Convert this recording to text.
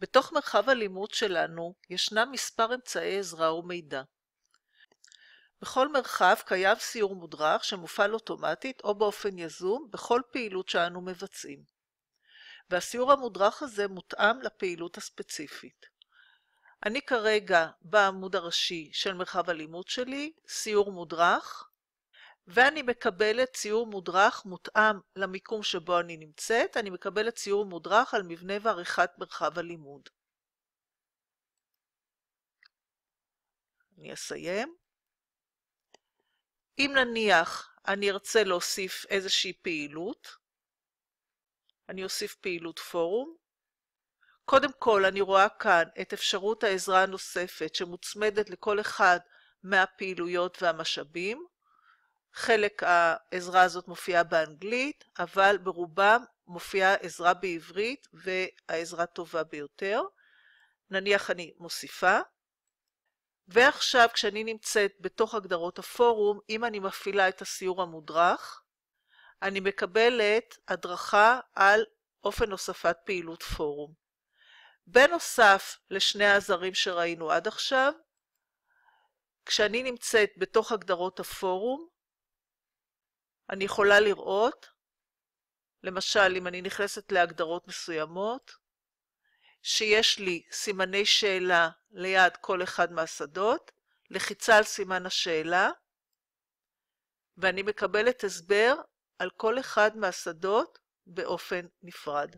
בתוך מרחב הלימוד שלנו ישנם מספר אמצעי עזרה ומידע. בכל מרחב קיים סיור מודרך שמופעל אוטומטית או באופן יזום בכל פעילות שאנו מבצעים. והסיור המודרך הזה מותאם לפעילות הספציפית. אני כרגע בעמוד הראשי של מרחב הלימוד שלי, סיור מודרך, ואני מקבלת ציור מודרך מותאם למיקום שבו אני נמצאת, אני מקבלת ציור מודרך על מבנה ועריכת מרחב הלימוד. אני אסיים. אם נניח אני ארצה להוסיף איזושהי פעילות, אני אוסיף פעילות פורום. קודם כל, אני רואה כאן את אפשרות העזרה הנוספת שמוצמדת לכל אחד מהפעילויות והמשאבים. חלק העזרה הזאת מופיעה באנגלית, אבל ברובם מופיעה עזרה בעברית והעזרה טובה ביותר. נניח אני מוסיפה. ועכשיו כשאני נמצאת בתוך הגדרות הפורום, אם אני מפעילה את הסיור המודרך, אני מקבלת הדרכה על אופן הוספת פעילות פורום. בנוסף לשני העזרים שראינו עד עכשיו, כשאני נמצאת בתוך הגדרות הפורום, אני יכולה לראות, למשל אם אני נכנסת להגדרות מסוימות, שיש לי סימני שאלה ליד כל אחד מהשדות, לחיצה על סימן השאלה, ואני מקבלת הסבר על כל אחד מהשדות באופן נפרד.